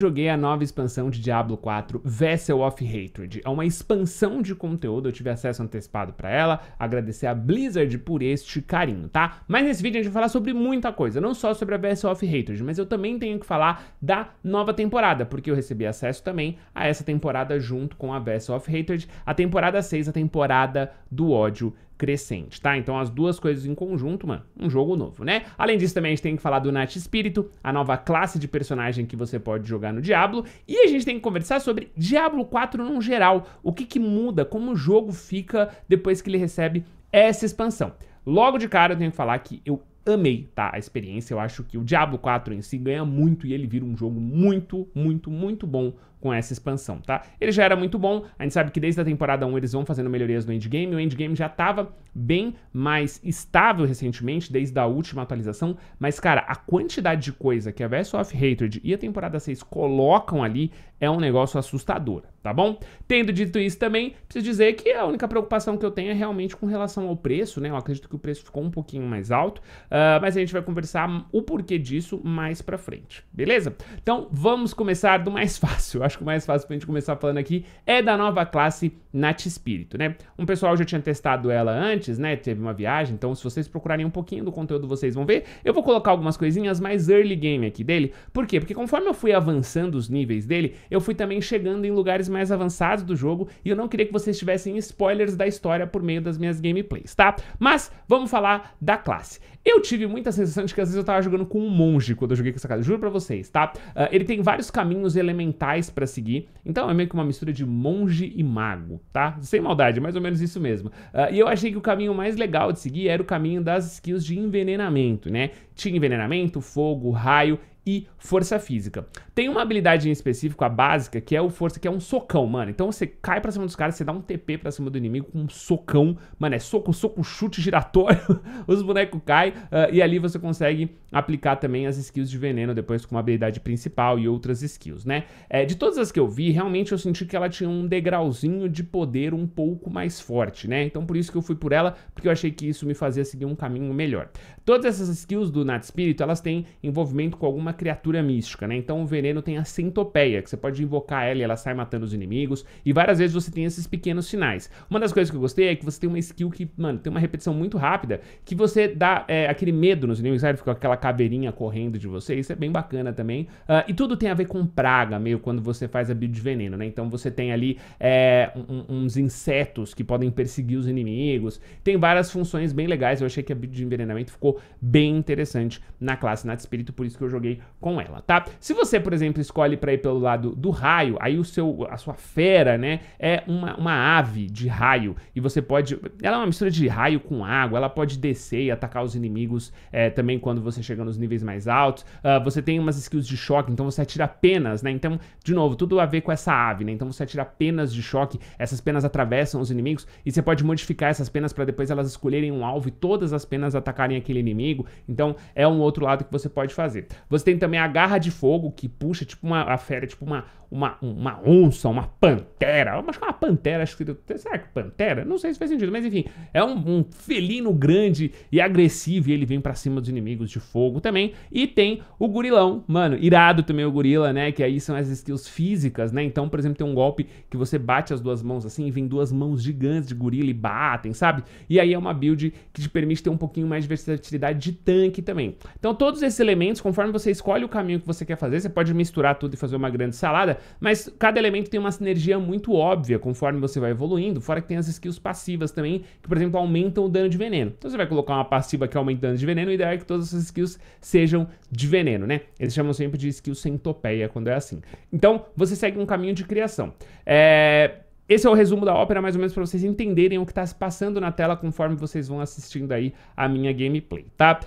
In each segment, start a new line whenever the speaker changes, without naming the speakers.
joguei a nova expansão de Diablo 4 Vessel of Hatred. É uma expansão de conteúdo, eu tive acesso antecipado para ela. Agradecer a Blizzard por este carinho, tá? Mas nesse vídeo a gente vai falar sobre muita coisa, não só sobre a Vessel of Hatred, mas eu também tenho que falar da nova temporada, porque eu recebi acesso também a essa temporada junto com a Vessel of Hatred, a temporada 6, a temporada do ódio crescente, tá? Então as duas coisas em conjunto, mano, um jogo novo, né? Além disso, também a gente tem que falar do Night Espírito, a nova classe de personagem que você pode jogar no Diablo, e a gente tem que conversar sobre Diablo 4 no geral, o que que muda, como o jogo fica depois que ele recebe essa expansão. Logo de cara eu tenho que falar que eu amei, tá? A experiência, eu acho que o Diablo 4 em si ganha muito e ele vira um jogo muito, muito, muito bom com essa expansão, tá? Ele já era muito bom, a gente sabe que desde a temporada 1 eles vão fazendo melhorias no endgame, o endgame já estava bem mais estável recentemente, desde a última atualização, mas, cara, a quantidade de coisa que a Vessel of Hatred e a temporada 6 colocam ali é um negócio assustador, tá bom? Tendo dito isso também, preciso dizer que a única preocupação que eu tenho é realmente com relação ao preço, né? Eu acredito que o preço ficou um pouquinho mais alto, uh, ah, mas a gente vai conversar o porquê disso mais pra frente, beleza? Então vamos começar do mais fácil. Acho que o mais fácil pra gente começar falando aqui é da nova classe Nat Espírito, né? Um pessoal já tinha testado ela antes, né? Teve uma viagem, então se vocês procurarem um pouquinho do conteúdo, vocês vão ver. Eu vou colocar algumas coisinhas mais early game aqui dele. Por quê? Porque conforme eu fui avançando os níveis dele, eu fui também chegando em lugares mais avançados do jogo e eu não queria que vocês tivessem spoilers da história por meio das minhas gameplays, tá? Mas vamos falar da classe. Eu tive muita sensação de que às vezes eu tava jogando com um monge quando eu joguei com essa casa. Juro pra vocês, tá? Uh, ele tem vários caminhos elementais pra seguir. Então é meio que uma mistura de monge e mago, tá? Sem maldade, é mais ou menos isso mesmo. Uh, e eu achei que o caminho mais legal de seguir era o caminho das skills de envenenamento, né? Tinha envenenamento, fogo, raio e força física. Tem uma habilidade em específico, a básica, que é o força, que é um socão, mano. Então você cai pra cima dos caras, você dá um TP pra cima do inimigo com um socão. Mano, é soco, soco, chute giratório. Os bonecos caem uh, e ali você consegue aplicar também as skills de veneno depois com a habilidade principal e outras skills, né? É, de todas as que eu vi, realmente eu senti que ela tinha um degrauzinho de poder um pouco mais forte, né? Então por isso que eu fui por ela, porque eu achei que isso me fazia seguir um caminho melhor. Todas essas skills do Nat Espírito, elas têm envolvimento com alguma criatura mística, né? Então o veneno tem a centopeia, que você pode invocar ela e ela sai matando os inimigos, e várias vezes você tem esses pequenos sinais. Uma das coisas que eu gostei é que você tem uma skill que, mano, tem uma repetição muito rápida, que você dá é, aquele medo nos inimigos, sabe? Fica aquela caveirinha correndo de você, isso é bem bacana também. Uh, e tudo tem a ver com praga, meio quando você faz a build de veneno, né? Então você tem ali é, um, uns insetos que podem perseguir os inimigos, tem várias funções bem legais, eu achei que a build de envenenamento ficou bem interessante na classe Nat Espírito, por isso que eu joguei com ela, tá? Se você, por exemplo, escolhe para ir pelo lado do raio, aí o seu, a sua fera, né, é uma, uma ave de raio e você pode, ela é uma mistura de raio com água, ela pode descer e atacar os inimigos é, também quando você chega nos níveis mais altos. Uh, você tem umas skills de choque, então você atira penas, né? Então, de novo, tudo a ver com essa ave, né? Então você atira penas de choque, essas penas atravessam os inimigos e você pode modificar essas penas para depois elas escolherem um alvo e todas as penas atacarem aquele inimigo inimigo. Então é um outro lado que você pode fazer. Você tem também a garra de fogo, que puxa tipo uma a fera, tipo uma, uma, uma onça, uma pantera. Acho que é uma pantera, acho que. Será que pantera? Não sei se faz sentido, mas enfim, é um, um felino grande e agressivo e ele vem para cima dos inimigos de fogo também. E tem o gorilão, mano, irado também o gorila, né? Que aí são as skills físicas, né? Então, por exemplo, tem um golpe que você bate as duas mãos assim e vem duas mãos gigantes de gorila e batem, sabe? E aí é uma build que te permite ter um pouquinho mais de versatilidade de tanque também. Então, todos esses elementos, conforme você escolhe o caminho que você quer fazer, você pode misturar tudo e fazer uma grande salada mas cada elemento tem uma sinergia muito óbvia conforme você vai evoluindo, fora que tem as skills passivas também, que por exemplo aumentam o dano de veneno. Então você vai colocar uma passiva que aumenta o dano de veneno, e ideal é que todas essas skills sejam de veneno, né? Eles chamam sempre de skill centopeia quando é assim. Então você segue um caminho de criação. É... Esse é o resumo da ópera, mais ou menos para vocês entenderem o que está se passando na tela conforme vocês vão assistindo aí a minha gameplay, tá?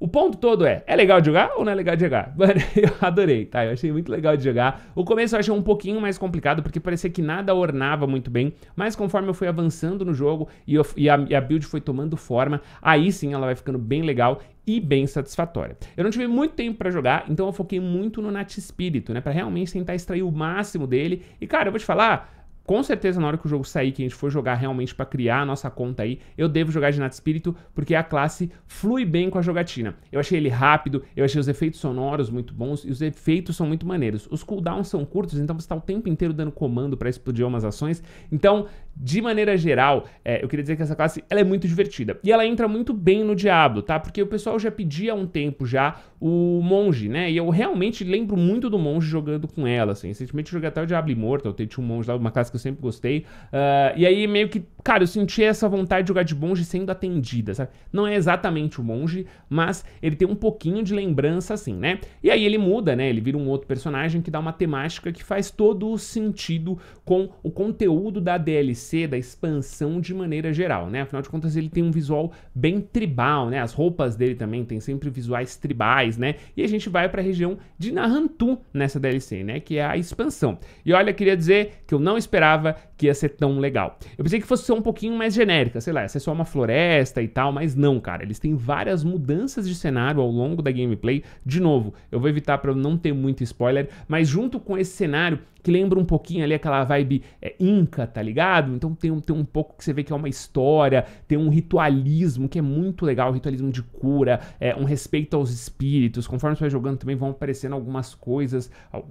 O ponto todo é, é legal de jogar ou não é legal de jogar? Mano, eu adorei, tá? Eu achei muito legal de jogar. O começo eu achei um pouquinho mais complicado, porque parecia que nada ornava muito bem, mas conforme eu fui avançando no jogo e, eu, e, a, e a build foi tomando forma, aí sim ela vai ficando bem legal e bem satisfatória. Eu não tive muito tempo para jogar, então eu foquei muito no Nat Espírito, né? Para realmente tentar extrair o máximo dele. E cara, eu vou te falar, com certeza, na hora que o jogo sair, que a gente for jogar realmente para criar a nossa conta aí, eu devo jogar de Nato Espírito, porque a classe flui bem com a jogatina. Eu achei ele rápido, eu achei os efeitos sonoros muito bons e os efeitos são muito maneiros. Os cooldowns são curtos, então você está o tempo inteiro dando comando para explodir umas ações. Então, de maneira geral, é, eu queria dizer que essa classe ela é muito divertida. E ela entra muito bem no Diablo, tá? Porque o pessoal já pedia há um tempo já o Monge, né? E eu realmente lembro muito do Monge jogando com ela, assim. Recentemente eu joguei até o Diablo Immortal, tem um Monge lá, uma classe que eu sempre gostei. Uh, e aí meio que, cara, eu senti essa vontade de jogar de monge sendo atendida, sabe? Não é exatamente o monge, mas ele tem um pouquinho de lembrança assim, né? E aí ele muda, né? Ele vira um outro personagem que dá uma temática que faz todo o sentido com o conteúdo da DLC, da expansão de maneira geral, né? Afinal de contas, ele tem um visual bem tribal, né? As roupas dele também tem sempre visuais tribais, né? E a gente vai para a região de Nahantu nessa DLC, né? Que é a expansão. E olha, queria dizer que eu não esperava esperava que ia ser tão legal. Eu pensei que fosse ser um pouquinho mais genérica, sei lá, ia ser só uma floresta e tal, mas não, cara. Eles têm várias mudanças de cenário ao longo da gameplay. De novo, eu vou evitar para não ter muito spoiler, mas junto com esse cenário que lembra um pouquinho ali aquela vibe é, inca, tá ligado? Então tem um, tem um pouco que você vê que é uma história, tem um ritualismo que é muito legal, ritualismo de cura, é, um respeito aos espíritos. Conforme você vai jogando também vão aparecendo algumas coisas.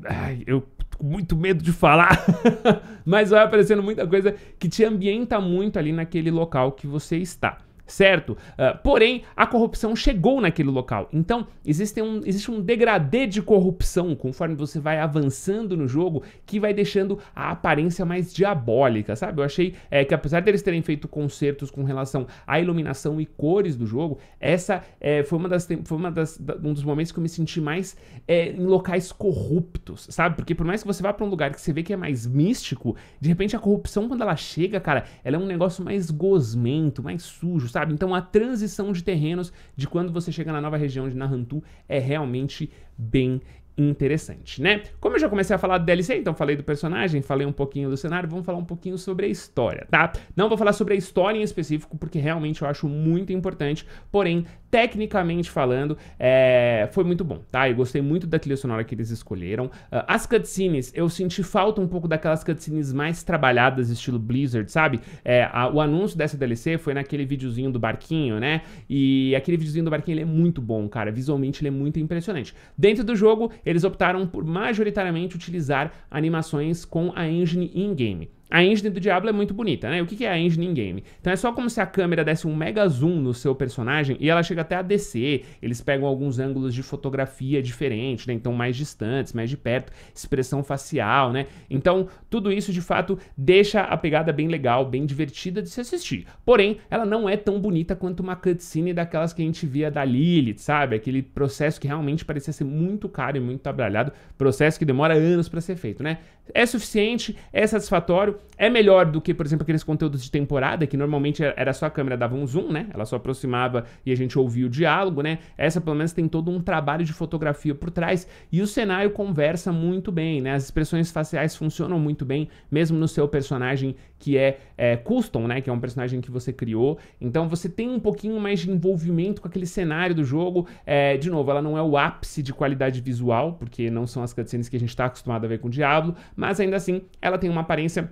Ai, eu muito medo de falar, mas vai aparecendo muita coisa que te ambienta muito ali naquele local que você está certo? Uh, porém, a corrupção chegou naquele local. Então, existe um, existe um degradê de corrupção conforme você vai avançando no jogo que vai deixando a aparência mais diabólica, sabe? Eu achei é, que apesar deles terem feito concertos com relação à iluminação e cores do jogo, essa é, foi uma das foi uma das, da, um dos momentos que eu me senti mais é, em locais corruptos, sabe? Porque por mais que você vá para um lugar que você vê que é mais místico, de repente a corrupção quando ela chega, cara, ela é um negócio mais gosmento, mais sujo, sabe? sabe? Então a transição de terrenos de quando você chega na nova região de Nahantu é realmente bem interessante, né? Como eu já comecei a falar do DLC, então falei do personagem, falei um pouquinho do cenário, vamos falar um pouquinho sobre a história, tá? Não vou falar sobre a história em específico, porque realmente eu acho muito importante, porém, tecnicamente falando, é... foi muito bom, tá? Eu gostei muito da trilha sonora que eles escolheram. Ah, as cutscenes, eu senti falta um pouco daquelas cutscenes mais trabalhadas, estilo Blizzard, sabe? É, a, o anúncio dessa DLC foi naquele videozinho do barquinho, né? E aquele videozinho do barquinho, ele é muito bom, cara. Visualmente, ele é muito impressionante. Dentro do jogo, eles optaram por majoritariamente utilizar animações com a engine in-game. A engine do Diablo é muito bonita, né? O que é a engine in-game? Então é só como se a câmera desse um mega zoom no seu personagem e ela chega até a descer. Eles pegam alguns ângulos de fotografia diferentes, né? Então mais distantes, mais de perto, expressão facial, né? Então tudo isso de fato deixa a pegada bem legal, bem divertida de se assistir. Porém, ela não é tão bonita quanto uma cutscene daquelas que a gente via da Lilith, sabe? Aquele processo que realmente parecia ser muito caro e muito trabalhado, processo que demora anos para ser feito, né? É suficiente, é satisfatório é melhor do que, por exemplo, aqueles conteúdos de temporada, que normalmente é, era só a câmera dava um zoom, né? Ela só aproximava e a gente ouvia o diálogo, né? Essa, pelo menos, tem todo um trabalho de fotografia por trás e o cenário conversa muito bem, né? As expressões faciais funcionam muito bem, mesmo no seu personagem que é, é custom, né? Que é um personagem que você criou. Então, você tem um pouquinho mais de envolvimento com aquele cenário do jogo. É, de novo, ela não é o ápice de qualidade visual, porque não são as cutscenes que a gente está acostumado a ver com o Diablo, mas ainda assim, ela tem uma aparência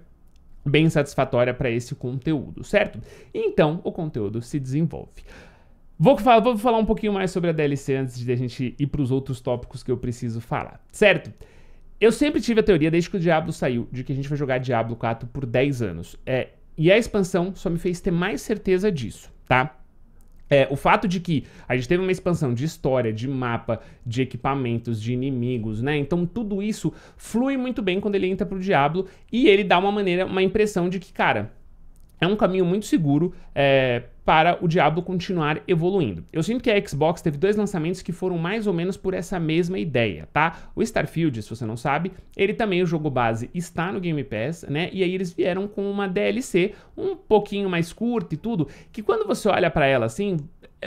bem satisfatória para esse conteúdo, certo? Então, o conteúdo se desenvolve. Vou falar, vou falar um pouquinho mais sobre a DLC antes de a gente ir para os outros tópicos que eu preciso falar, certo? Eu sempre tive a teoria, desde que o Diablo saiu, de que a gente vai jogar Diablo 4 por 10 anos. É, e a expansão só me fez ter mais certeza disso, tá? É, o fato de que a gente teve uma expansão de história, de mapa, de equipamentos, de inimigos, né? Então tudo isso flui muito bem quando ele entra pro Diablo e ele dá uma maneira, uma impressão de que, cara, é um caminho muito seguro é, para o Diablo continuar evoluindo. Eu sinto que a Xbox teve dois lançamentos que foram mais ou menos por essa mesma ideia, tá? O Starfield, se você não sabe, ele também, o jogo base, está no Game Pass, né? E aí eles vieram com uma DLC um pouquinho mais curta e tudo, que quando você olha para ela assim,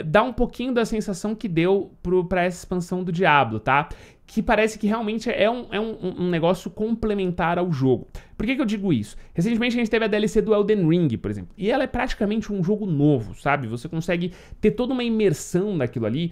dá um pouquinho da sensação que deu para essa expansão do Diablo, tá? que parece que realmente é um, é um, um negócio complementar ao jogo. Por que, que eu digo isso? Recentemente a gente teve a DLC do Elden Ring, por exemplo, e ela é praticamente um jogo novo, sabe? Você consegue ter toda uma imersão daquilo ali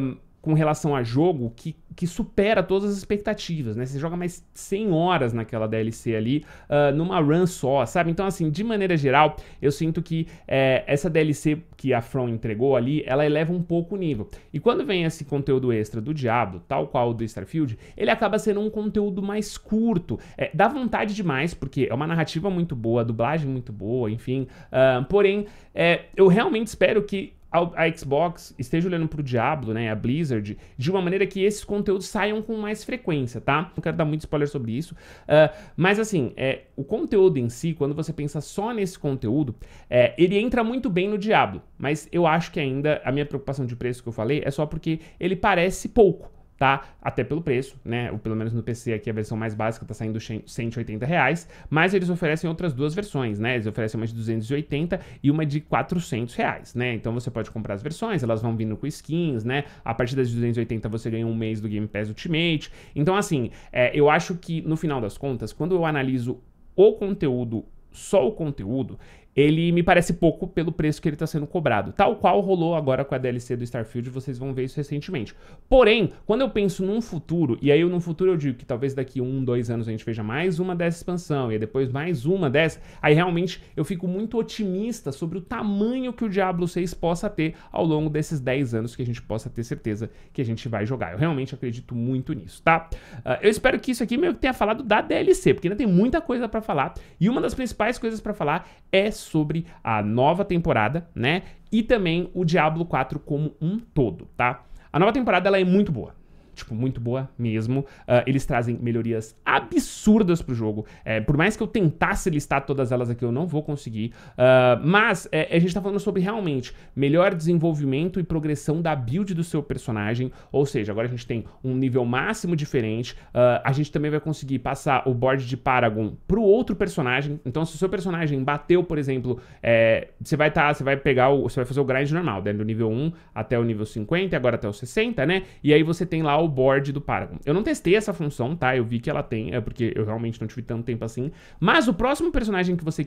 um, com relação a jogo que que supera todas as expectativas, né? Você joga mais 100 horas naquela DLC ali, uh, numa run só, sabe? Então, assim, de maneira geral, eu sinto que é, essa DLC que a From entregou ali, ela eleva um pouco o nível. E quando vem esse conteúdo extra do Diablo, tal qual do Starfield, ele acaba sendo um conteúdo mais curto. É, dá vontade demais, porque é uma narrativa muito boa, dublagem muito boa, enfim. Uh, porém, é, eu realmente espero que a, a Xbox esteja olhando pro Diablo, né, a Blizzard, de uma maneira que esses conteúdos saiam com mais frequência, tá? Não quero dar muito spoiler sobre isso, uh, mas assim, é, o conteúdo em si, quando você pensa só nesse conteúdo, é, ele entra muito bem no Diablo, mas eu acho que ainda a minha preocupação de preço que eu falei é só porque ele parece pouco tá? Até pelo preço, né? Ou pelo menos no PC aqui a versão mais básica tá saindo 180 reais, mas eles oferecem outras duas versões, né? Eles oferecem uma de 280 e uma de 400 reais, né? Então você pode comprar as versões, elas vão vindo com skins, né? A partir das 280 você ganha um mês do Game Pass Ultimate. Então assim, é, eu acho que no final das contas, quando eu analiso o conteúdo só o conteúdo, ele me parece pouco pelo preço que ele está sendo cobrado. Tal qual rolou agora com a DLC do Starfield, vocês vão ver isso recentemente. Porém, quando eu penso num futuro, e aí no futuro eu digo que talvez daqui um, dois anos a gente veja mais uma dessa expansão, e depois mais uma dessa, aí realmente eu fico muito otimista sobre o tamanho que o Diablo 6 possa ter ao longo desses 10 anos que a gente possa ter certeza que a gente vai jogar. Eu realmente acredito muito nisso, tá? Uh, eu espero que isso aqui meio que tenha falado da DLC, porque ainda tem muita coisa para falar, e uma das principais coisas para falar é sobre sobre a nova temporada, né? E também o Diablo 4 como um todo, tá? A nova temporada ela é muito boa, tipo, muito boa mesmo. Uh, eles trazem melhorias absurdas pro jogo. É, por mais que eu tentasse listar todas elas aqui, eu não vou conseguir. Uh, mas é, a gente tá falando sobre realmente melhor desenvolvimento e progressão da build do seu personagem. Ou seja, agora a gente tem um nível máximo diferente. Uh, a gente também vai conseguir passar o board de Paragon pro outro personagem. Então, se o seu personagem bateu, por exemplo, é, você vai tá, você vai pegar o. Você vai fazer o grind normal, né? Do nível 1 até o nível 50, agora até o 60, né? E aí você tem lá o o board do Paragon. Eu não testei essa função, tá? Eu vi que ela tem, é porque eu realmente não tive tanto tempo assim. Mas o próximo personagem que você...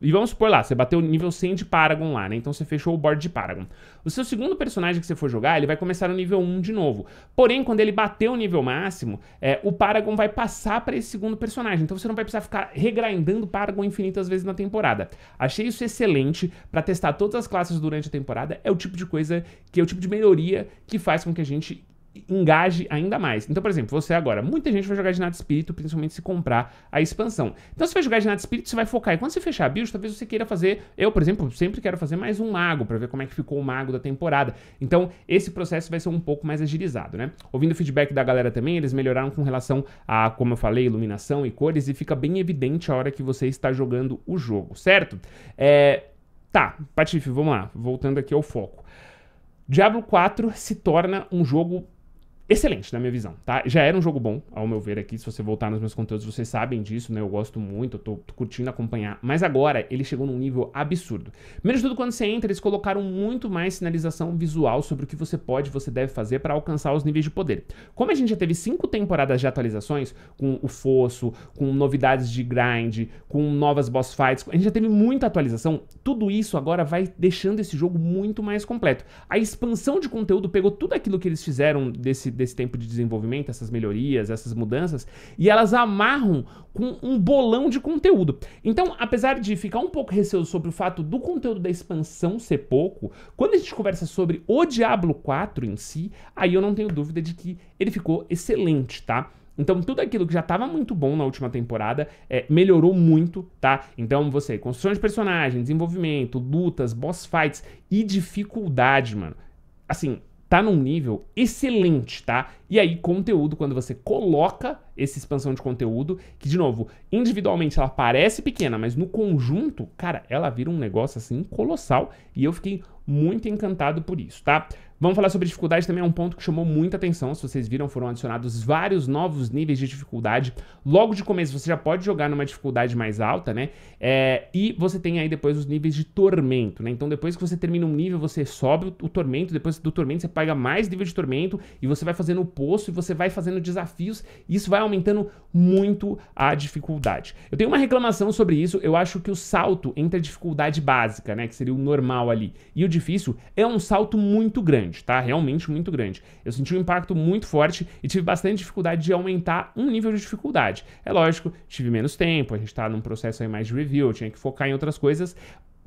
E vamos supor lá, você bateu o nível 100 de Paragon lá, né? Então você fechou o board de Paragon. O seu segundo personagem que você for jogar, ele vai começar no nível 1 de novo. Porém, quando ele bater o nível máximo, é, o Paragon vai passar para esse segundo personagem. Então você não vai precisar ficar regrindando Paragon infinitas vezes na temporada. Achei isso excelente para testar todas as classes durante a temporada. É o tipo de coisa que é o tipo de melhoria que faz com que a gente engaje ainda mais. Então, por exemplo, você agora, muita gente vai jogar de nada espírito, principalmente se comprar a expansão. Então, se vai jogar de nada espírito, você vai focar. E quando você fechar a build, talvez você queira fazer. Eu, por exemplo, sempre quero fazer mais um mago para ver como é que ficou o mago da temporada. Então, esse processo vai ser um pouco mais agilizado, né? Ouvindo o feedback da galera também, eles melhoraram com relação a, como eu falei, iluminação e cores, e fica bem evidente a hora que você está jogando o jogo, certo? É. Tá, Patife, vamos lá, voltando aqui ao foco. Diablo 4 se torna um jogo excelente, na minha visão, tá? Já era um jogo bom, ao meu ver aqui. Se você voltar nos meus conteúdos, vocês sabem disso, né? Eu gosto muito, eu tô, tô curtindo acompanhar. Mas agora ele chegou num nível absurdo. de tudo quando você entra, eles colocaram muito mais sinalização visual sobre o que você pode, você deve fazer para alcançar os níveis de poder. Como a gente já teve cinco temporadas de atualizações, com o fosso, com novidades de grind, com novas boss fights, a gente já teve muita atualização. Tudo isso agora vai deixando esse jogo muito mais completo. A expansão de conteúdo pegou tudo aquilo que eles fizeram desse desse tempo de desenvolvimento, essas melhorias, essas mudanças, e elas amarram com um bolão de conteúdo. Então, apesar de ficar um pouco receoso sobre o fato do conteúdo da expansão ser pouco, quando a gente conversa sobre o Diablo 4 em si, aí eu não tenho dúvida de que ele ficou excelente, tá? Então, tudo aquilo que já estava muito bom na última temporada é, melhorou muito, tá? Então, você, construção de personagem, desenvolvimento, lutas, boss fights e dificuldade, mano. Assim, tá num nível excelente, tá? E aí, conteúdo, quando você coloca essa expansão de conteúdo, que, de novo, individualmente ela parece pequena, mas no conjunto, cara, ela vira um negócio assim colossal. E eu fiquei muito encantado por isso, tá? Vamos falar sobre dificuldade também, é um ponto que chamou muita atenção. Se vocês viram, foram adicionados vários novos níveis de dificuldade. Logo de começo, você já pode jogar numa dificuldade mais alta, né? É, e você tem aí depois os níveis de tormento, né? Então, depois que você termina um nível, você sobe o, o tormento, depois do tormento, você paga mais nível de tormento e você vai fazendo o poço e você vai fazendo desafios, e isso vai aumentando muito a dificuldade. Eu tenho uma reclamação sobre isso, eu acho que o salto entre a dificuldade básica, né, que seria o normal ali, e o difícil é um salto muito grande, tá? Realmente muito grande. Eu senti um impacto muito forte e tive bastante dificuldade de aumentar um nível de dificuldade. É lógico, tive menos tempo, a gente tá num processo aí mais de review, eu tinha que focar em outras coisas.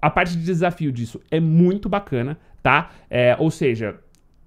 A parte de desafio disso é muito bacana, tá? É, ou seja,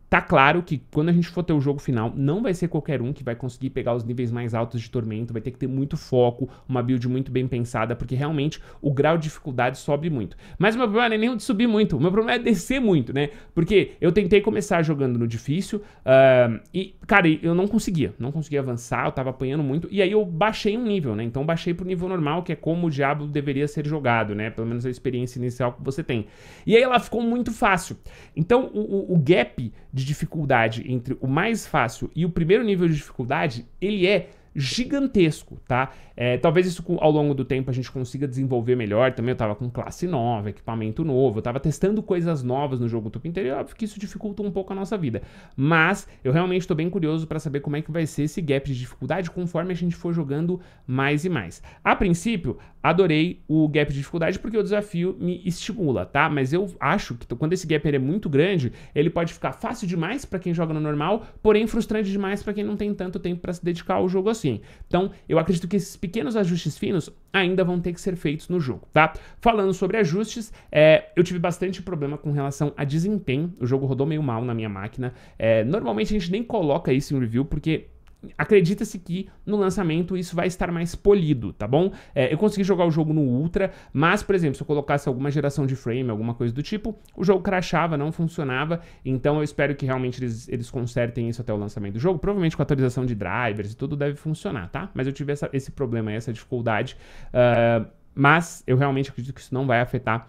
Tá claro que quando a gente for ter o jogo final, não vai ser qualquer um que vai conseguir pegar os níveis mais altos de tormento, vai ter que ter muito foco, uma build muito bem pensada, porque realmente o grau de dificuldade sobe muito. Mas o meu problema não é nem de subir muito, o meu problema é descer muito, né? Porque eu tentei começar jogando no difícil uh, e, cara, eu não conseguia, não conseguia avançar, eu tava apanhando muito, e aí eu baixei um nível, né? Então baixei pro nível normal, que é como o diabo deveria ser jogado, né? Pelo menos a experiência inicial que você tem. E aí ela ficou muito fácil. Então o, o, o gap de dificuldade entre o mais fácil e o primeiro nível de dificuldade, ele é gigantesco, tá? É, talvez isso ao longo do tempo a gente consiga desenvolver melhor. Também eu tava com classe nova, equipamento novo, eu tava testando coisas novas no jogo topo inteiro. Óbvio que isso dificulta um pouco a nossa vida. Mas eu realmente tô bem curioso para saber como é que vai ser esse gap de dificuldade conforme a gente for jogando mais e mais. A princípio, adorei o gap de dificuldade porque o desafio me estimula, tá? Mas eu acho que quando esse gap é muito grande, ele pode ficar fácil demais para quem joga no normal, porém frustrante demais para quem não tem tanto tempo para se dedicar ao jogo assim. Então, eu acredito que esses pequenos ajustes finos ainda vão ter que ser feitos no jogo, tá? Falando sobre ajustes, é, eu tive bastante problema com relação a desempenho. O jogo rodou meio mal na minha máquina. É, normalmente a gente nem coloca isso em review porque acredita-se que no lançamento isso vai estar mais polido, tá bom? É, eu consegui jogar o jogo no Ultra, mas, por exemplo, se eu colocasse alguma geração de frame, alguma coisa do tipo, o jogo crashava, não funcionava, então eu espero que realmente eles, eles consertem isso até o lançamento do jogo. Provavelmente com atualização de drivers e tudo deve funcionar, tá? Mas eu tive essa, esse problema, essa dificuldade, uh, mas eu realmente acredito que isso não vai afetar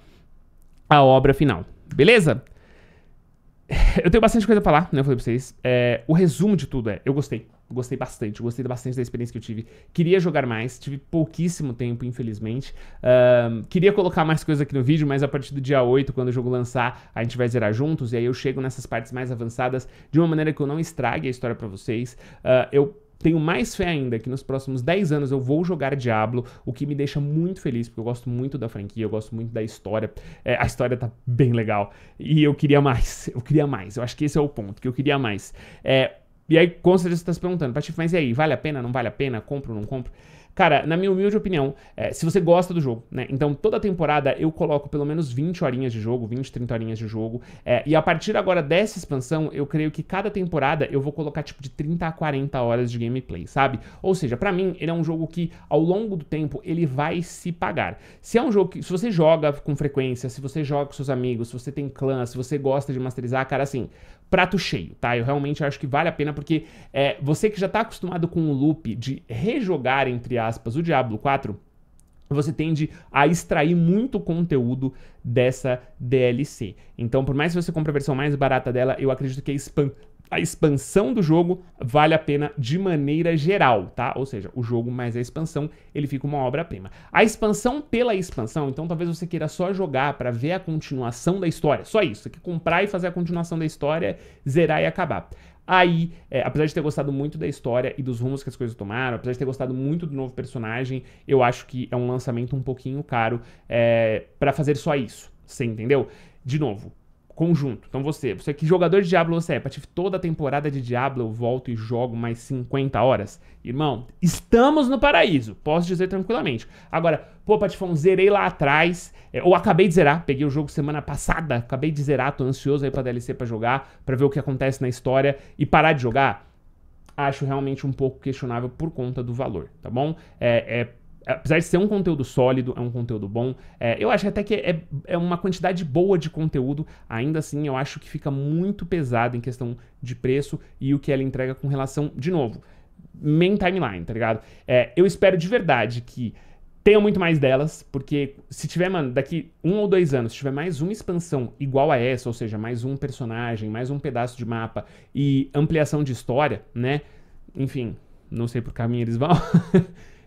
a obra final, beleza? Eu tenho bastante coisa a falar, né? Eu falei pra vocês. É, o resumo de tudo é: eu gostei gostei bastante, gostei bastante da experiência que eu tive. Queria jogar mais, tive pouquíssimo tempo, infelizmente. Um, queria colocar mais coisas aqui no vídeo, mas a partir do dia 8, quando o jogo lançar, a gente vai zerar juntos, e aí eu chego nessas partes mais avançadas de uma maneira que eu não estrague a história para vocês. Uh, eu tenho mais fé ainda que nos próximos 10 anos eu vou jogar Diablo, o que me deixa muito feliz, porque eu gosto muito da franquia, eu gosto muito da história. É, a história tá bem legal. E eu queria mais, eu queria mais. Eu acho que esse é o ponto, que eu queria mais. É, e aí, com certeza, você está se perguntando, Patife, mas e aí, vale a pena, não vale a pena, compro, não compro? Cara, na minha humilde opinião, é, se você gosta do jogo, né? Então toda temporada eu coloco pelo menos 20 horinhas de jogo, 20, 30 horinhas de jogo. É, e a partir agora dessa expansão, eu creio que cada temporada eu vou colocar tipo de 30 a 40 horas de gameplay, sabe? Ou seja, para mim, ele é um jogo que ao longo do tempo ele vai se pagar. Se é um jogo que, se você joga com frequência, se você joga com seus amigos, se você tem clã, se você gosta de masterizar, cara, assim, prato cheio, tá? Eu realmente acho que vale a pena porque é, você que já tá acostumado com o loop de rejogar entre a aspas, o Diablo 4, você tende a extrair muito conteúdo dessa DLC. Então, por mais que você compre a versão mais barata dela, eu acredito que a, expan a expansão do jogo vale a pena de maneira geral, tá? Ou seja, o jogo mais a expansão, ele fica uma obra-prima. A expansão pela expansão, então talvez você queira só jogar para ver a continuação da história, só isso, que comprar e fazer a continuação da história, zerar e acabar. Aí, é, apesar de ter gostado muito da história e dos rumos que as coisas tomaram, apesar de ter gostado muito do novo personagem, eu acho que é um lançamento um pouquinho caro é, para fazer só isso. Você entendeu? De novo, conjunto. Então você, você que jogador de Diablo você é, pra toda a temporada de Diablo eu volto e jogo mais 50 horas. Irmão, estamos no paraíso, posso dizer tranquilamente. Agora, pô, Patifão, zerei lá atrás, é, ou acabei de zerar, peguei o jogo semana passada, acabei de zerar, tô ansioso aí pra DLC pra jogar, pra ver o que acontece na história e parar de jogar. Acho realmente um pouco questionável por conta do valor, tá bom? é, é apesar de ser um conteúdo sólido, é um conteúdo bom. É, eu acho até que é, é uma quantidade boa de conteúdo, ainda assim eu acho que fica muito pesado em questão de preço e o que ela entrega com relação, de novo, main timeline, tá ligado? É, eu espero de verdade que tenha muito mais delas, porque se tiver, mano, daqui um ou dois anos, se tiver mais uma expansão igual a essa, ou seja, mais um personagem, mais um pedaço de mapa e ampliação de história, né? Enfim, não sei por que caminho eles vão.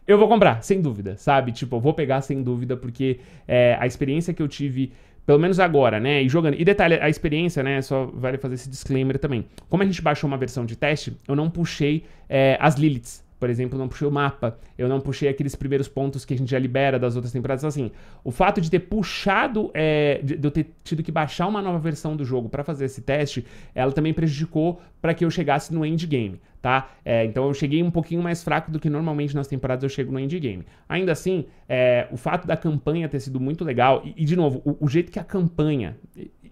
eu vou comprar, sem dúvida, sabe? Tipo, eu vou pegar sem dúvida, porque é, a experiência que eu tive pelo menos agora, né? E jogando. E detalhe, a experiência, né? Só vale fazer esse disclaimer também. Como a gente baixou uma versão de teste, eu não puxei é, as Liliths. Por exemplo, eu não puxei o mapa, eu não puxei aqueles primeiros pontos que a gente já libera das outras temporadas. Então, assim, o fato de ter puxado, é, de, de eu ter tido que baixar uma nova versão do jogo para fazer esse teste, ela também prejudicou para que eu chegasse no endgame tá? É, então eu cheguei um pouquinho mais fraco do que normalmente nas temporadas eu chego no endgame. Ainda assim, é, o fato da campanha ter sido muito legal, e, e de novo, o, o, jeito que a campanha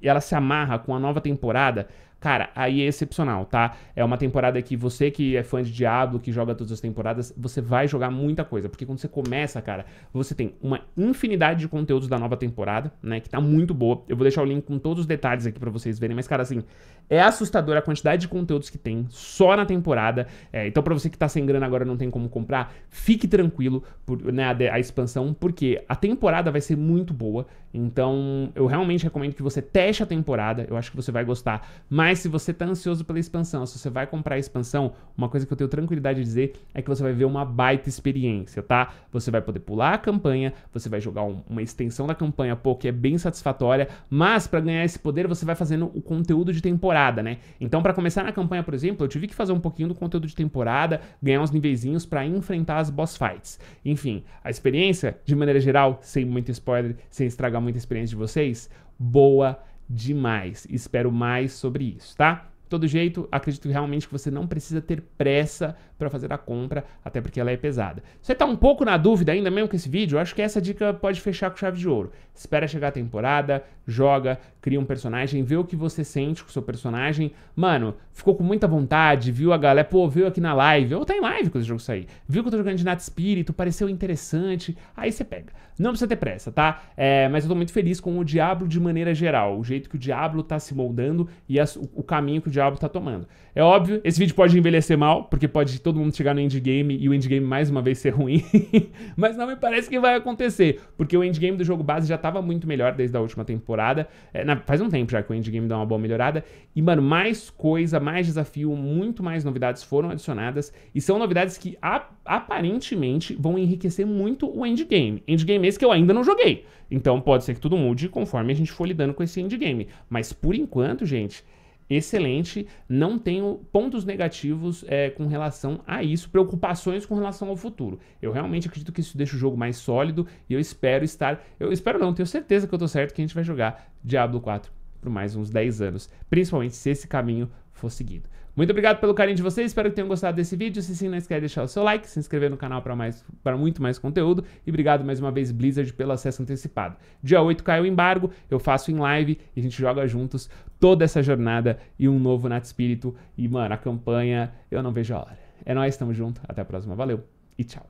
ela se amarra com a nova temporada Cara, aí é excepcional, tá? É uma temporada que você que é fã de Diablo, que joga todas as temporadas, você vai jogar muita coisa. Porque quando você começa, cara, você tem uma infinidade de conteúdos da nova temporada, né? Que tá muito boa. Eu vou deixar o link com todos os detalhes aqui para vocês verem. Mas, cara, assim, é assustadora a quantidade de conteúdos que tem só na temporada. É, então, pra você que tá sem grana agora não tem como comprar, fique tranquilo, por, né? A, a expansão, porque a temporada vai ser muito boa. Então, eu realmente recomendo que você teste a temporada. Eu acho que você vai gostar. Mas mas se você está ansioso pela expansão, se você vai comprar a expansão, uma coisa que eu tenho tranquilidade de dizer é que você vai ver uma baita experiência, tá? Você vai poder pular a campanha, você vai jogar um, uma extensão da campanha, pô, que é bem satisfatória, mas para ganhar esse poder você vai fazendo o conteúdo de temporada, né? Então para começar na campanha, por exemplo, eu tive que fazer um pouquinho do conteúdo de temporada, ganhar uns niveizinhos para enfrentar as boss fights. Enfim, a experiência, de maneira geral, sem muito spoiler, sem estragar muita experiência de vocês, boa demais. Espero mais sobre isso, tá? De todo jeito, acredito realmente que você não precisa ter pressa para fazer a compra, até porque ela é pesada. Você está um pouco na dúvida ainda mesmo com esse vídeo? Eu acho que essa dica pode fechar com chave de ouro. Espera chegar a temporada, joga, cria um personagem, vê o que você sente com o seu personagem. Mano, ficou com muita vontade, viu a galera, pô, veio aqui na live, ou tá em live com esse jogo sair. Viu que eu tô jogando de Nato Espírito, pareceu interessante, aí você pega. Não precisa ter pressa, tá? É, mas eu tô muito feliz com o Diablo de maneira geral, o jeito que o Diablo tá se moldando e as, o, o, caminho que o Diablo tá tomando. É óbvio, esse vídeo pode envelhecer mal, porque pode todo mundo chegar no endgame e o endgame mais uma vez ser ruim. Mas não me parece que vai acontecer, porque o endgame do jogo base já estava muito melhor desde a última temporada. É, na, faz um tempo já que o endgame dá uma boa melhorada. E, mano, mais coisa, mais desafio, muito mais novidades foram adicionadas. E são novidades que ap aparentemente vão enriquecer muito o endgame. Endgame esse que eu ainda não joguei. Então pode ser que tudo mude conforme a gente for lidando com esse endgame. Mas por enquanto, gente excelente, não tenho pontos negativos é, com relação a isso, preocupações com relação ao futuro. Eu realmente acredito que isso deixa o jogo mais sólido e eu espero estar, eu espero não, tenho certeza que eu tô certo que a gente vai jogar Diablo 4 por mais uns 10 anos, principalmente se esse caminho for seguido. Muito obrigado pelo carinho de vocês, espero que tenham gostado desse vídeo. Se sim, não esquece de deixar o seu like, se inscrever no canal para mais, pra muito mais conteúdo. E obrigado mais uma vez, Blizzard, pelo acesso antecipado. Dia 8 cai o embargo, eu faço em live e a gente joga juntos toda essa jornada e um novo Nat Espírito. E, mano, a campanha, eu não vejo a hora. É nóis, tamo junto, até a próxima, valeu e tchau.